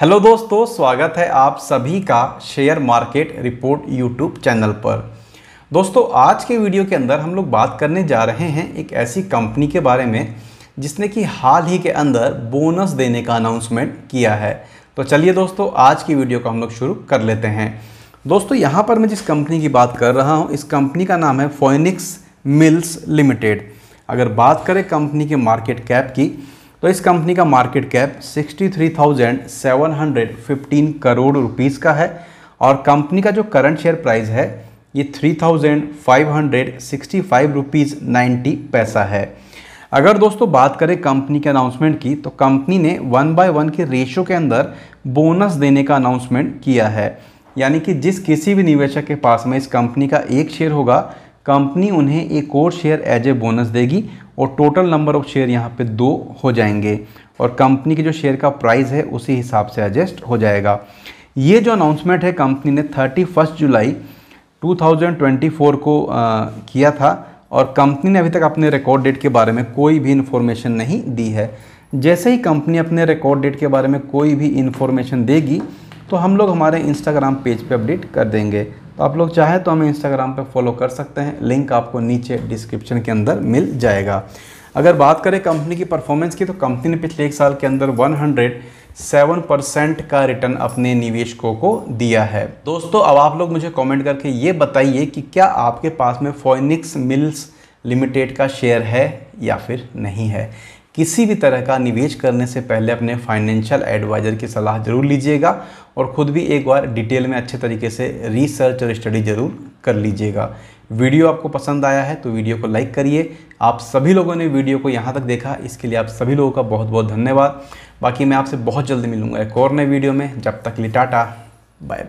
hello दोस्तों स्वागत है आप सभी का share market report YouTube channel पर दोस्तों आज के वीडियो के अंदर हम लोग बात करने जा रहे हैं एक ऐसी कंपनी के बारे में जिसने कि हाल ही के अंदर बोनस देने का अनाउंसमेंट किया है तो चलिए दोस्तों आज की वीडियो को हम लोग शुरू कर लेते हैं दोस्तों यहाँ पर मैं जिस कंपनी की बात कर रहा हूँ इस कंपनी का नाम है फोइनिक्स मिल्स लिमिटेड अगर बात करें कंपनी के मार्केट कैप की तो इस कंपनी का मार्केट कैप 63,715 करोड़ रुपीस का है और कंपनी का जो करंट शेयर प्राइस है ये three thousand five hundred sixty five rupees ninety पैसा है अगर दोस्तों बात करें कंपनी के अनाउंसमेंट की तो कंपनी ने वन बाय वन के रेशो के अंदर बोनस देने का अनाउंसमेंट किया है यानी कि जिस किसी भी निवेशक के पास में इस कंपनी का एक शेयर होगा कंपनी उन्हें एक और शेयर एज ए बोनस देगी और टोटल नंबर ऑफ शेयर यहाँ पे दो हो जाएंगे और कंपनी के जो शेयर का प्राइस है उसी हिसाब से एडजस्ट हो जाएगा ये जो अनाउंसमेंट है कंपनी ने थर्टी फर्स्ट जुलाई 2024 को आ, किया था और कंपनी ने अभी तक अपने रिकॉर्ड डेट के बारे में कोई भी इन्फॉर्मेशन नहीं दी है जैसे ही कंपनी अपने रिकॉर्ड डेट के बारे में कोई भी इन्फॉर्मेशन देगी तो हम लोग हमारे इंस्टाग्राम पेज पे अपडेट कर देंगे तो आप लोग चाहें तो हमें इंस्टाग्राम पर फॉलो कर सकते हैं लिंक आपको नीचे डिस्क्रिप्शन के अंदर मिल जाएगा अगर बात करें कंपनी की परफॉर्मेंस की तो कंपनी ने पिछले एक साल के अंदर 107 परसेंट का रिटर्न अपने निवेशकों को दिया है दोस्तों अब आप लोग मुझे कमेंट करके ये बताइए कि क्या आपके पास में फोनिक्स मिल्स लिमिटेड का शेयर है या फिर नहीं है किसी भी तरह का निवेश करने से पहले अपने फाइनेंशियल एडवाइज़र की सलाह ज़रूर लीजिएगा और ख़ुद भी एक बार डिटेल में अच्छे तरीके से रिसर्च और स्टडी ज़रूर कर लीजिएगा वीडियो आपको पसंद आया है तो वीडियो को लाइक करिए आप सभी लोगों ने वीडियो को यहाँ तक देखा इसके लिए आप सभी लोगों का बहुत बहुत धन्यवाद बाकी मैं आपसे बहुत जल्दी मिलूंगा एक और नए वीडियो में जब तक लिटाटा टाटा बाय